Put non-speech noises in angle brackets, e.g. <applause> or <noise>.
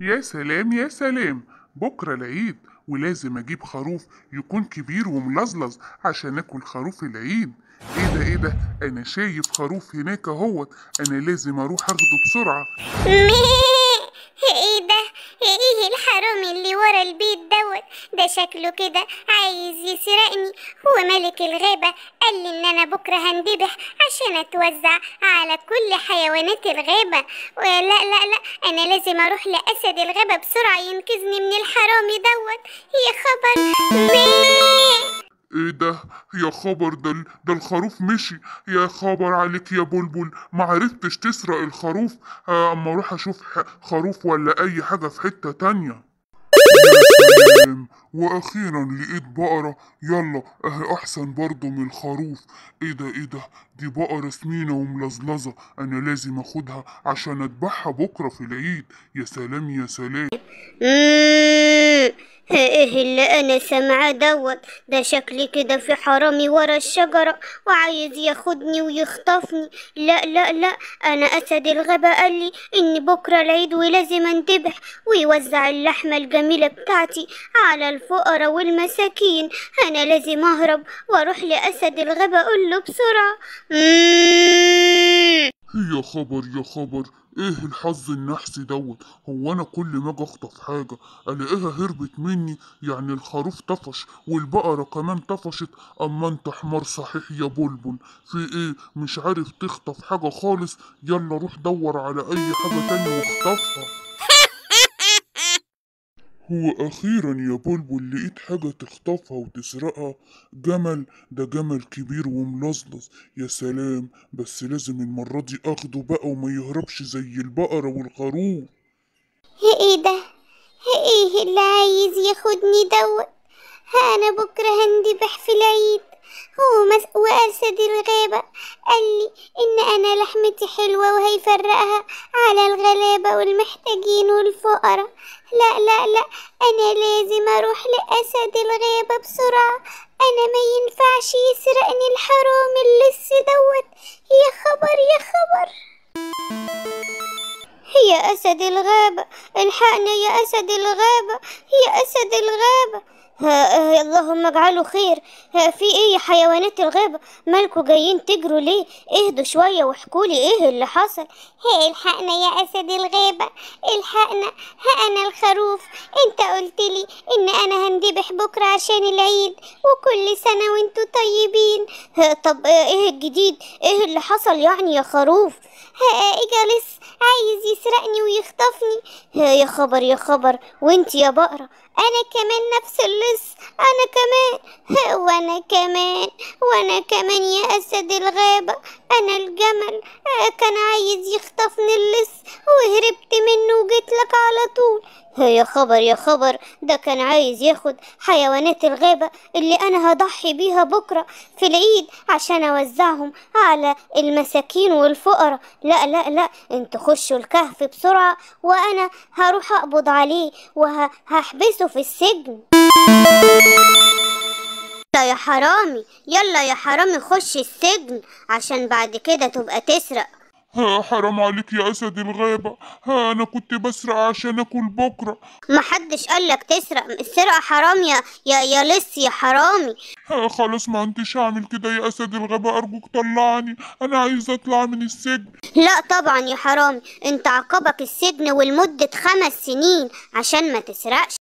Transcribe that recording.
يا سلام يا سلام بكرة العيد ولازم أجيب خروف يكون كبير وملزلز عشان آكل خروف العيد ايه ده ايه ده انا شايف خروف هناك اهوت انا لازم اروح اخده بسرعه <laughs> ده شكله كده عايز يسرقني هو ملك الغابة قال لي ان انا بكرة هندبح عشان اتوزع على كل حيوانات الغابة ولا لا لا انا لازم اروح لاسد الغابة بسرعة ينقذني من الحرامي دوت يا خبر ايه ده يا خبر ده ده الخروف مشي يا خبر عليك يا بلبل ما عرفتش تسرق الخروف آه، اما اروح اشوف خروف ولا اي حاجه في حته تانية واخيرا لقيت بقرة يلا اهي احسن برضه من الخروف ايه ده ايه ده دي بقرة سمينة وملزلزة انا لازم اخدها عشان اذبحها بكرة في العيد يا سلام يا سلام إيه،, ايه اللي انا سامعاه دوت ده شكلي كده في حرامي ورا الشجرة وعايز ياخدني ويخطفني لا لا لا انا اسد الغابة قال لي ان بكرة العيد ولازم انتبه ويوزع اللحمة الجميلة بتاعتي على على الفقراء والمساكين أنا لازم أهرب وأروح لأسد الغابة أقول له بسرعة يا خبر يا خبر ايه الحظ النحسي دوت هو انا كل ما اجي اخطف حاجه الاقيها هربت مني يعني الخروف طفش والبقره كمان طفشت اما انت حمار صحيح يا بلبل في ايه مش عارف تخطف حاجه خالص يلا روح دور على اي حاجه تانية واخطفها هو أخيرا يا بلبل لقيت حاجة تخطفها وتسرقها جمل ده جمل كبير وملظلظ يا سلام بس لازم المرة دي أخده بقى وما يهربش زي البقرة والخروف إيه ده؟ إيه اللي عايز ياخدني دوت؟ أنا بكرة هندبح في العيد هو وقال أرسد الغابة قال لي إن أنا لحمتي حلوة وهيفرقها على الغلابة والمحتاجين والفقراء لا لا لا أنا لازم أروح لأسد الغابة بسرعة أنا ما ينفعش يسرقني الحرام اللي دوت يا خبر يا خبر يا أسد الغابة الحقنا يا أسد الغابة يا أسد الغابة ها اه، اللهم اجعله خير ها في ايه يا حيوانات الغابة مالكوا جايين تجروا ليه اهدوا شوية واحكولي ايه اللي حصل ها الحقنا يا اسد الغابة الحقنا ها انا الخروف انت قلتلي ان انا هندبح بكرة عشان العيد وكل سنة وانتوا طيبين ها طب اه، ايه الجديد ايه اللي حصل يعني يا خروف ها اجلس عايز يسرقني ويخطفني يا خبر يا خبر وانت يا بقرة انا كمان نفس اللص انا كمان وانا كمان وانا كمان يا اسد الغابة انا الجمل كان عايز يخطفني اللص وهربت منه وجيت لك على طول يا خبر يا خبر ده كان عايز ياخد حيوانات الغابة اللي أنا هضحي بيها بكرة في العيد عشان أوزعهم على المساكين والفقراء لا لا لا انتوا خشوا الكهف بسرعة وأنا هروح أقبض عليه وهحبسه في السجن يا حرامي يلا يا حرامي خش السجن عشان بعد كده تبقى تسرق ها حرام عليك يا أسد الغابة ها أنا كنت بسرق عشان أكل بكرة محدش قالك تسرق السرقة حرام يا يا يا لص يا حرامي ها خلاص ما انتش هعمل كده يا أسد الغابة أرجوك طلعني أنا عايز أطلع من السجن لا طبعا يا حرامي انت عقبك السجن ولمدة خمس سنين عشان ما تسرقش